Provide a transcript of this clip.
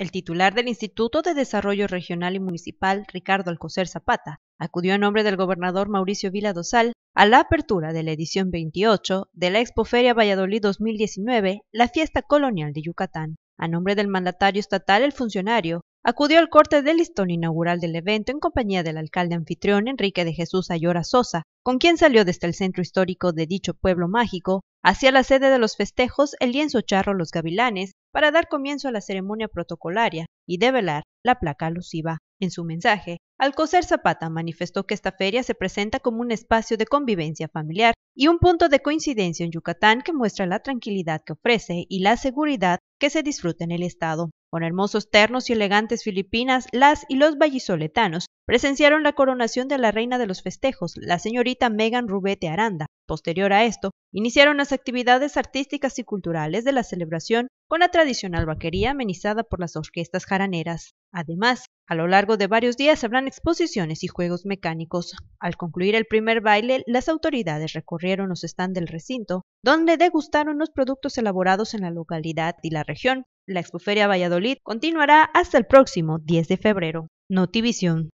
El titular del Instituto de Desarrollo Regional y Municipal, Ricardo Alcocer Zapata, acudió en nombre del gobernador Mauricio Vila Dosal a la apertura de la edición 28 de la Expoferia Valladolid 2019, la fiesta colonial de Yucatán. A nombre del mandatario estatal, el funcionario acudió al corte del listón inaugural del evento en compañía del alcalde anfitrión Enrique de Jesús Ayora Sosa, con quien salió desde el centro histórico de dicho pueblo mágico hacia la sede de los festejos El Lienzo Charro Los Gavilanes, para dar comienzo a la ceremonia protocolaria y develar la placa alusiva. En su mensaje, Alcocer Zapata manifestó que esta feria se presenta como un espacio de convivencia familiar y un punto de coincidencia en Yucatán que muestra la tranquilidad que ofrece y la seguridad que se disfruta en el estado. Con hermosos ternos y elegantes filipinas, las y los vallisoletanos presenciaron la coronación de la reina de los festejos, la señorita Megan Rubete Aranda, Posterior a esto, iniciaron las actividades artísticas y culturales de la celebración con la tradicional vaquería amenizada por las orquestas jaraneras. Además, a lo largo de varios días habrán exposiciones y juegos mecánicos. Al concluir el primer baile, las autoridades recorrieron los stands del recinto, donde degustaron los productos elaborados en la localidad y la región. La Expoferia Valladolid continuará hasta el próximo 10 de febrero. Notivisión.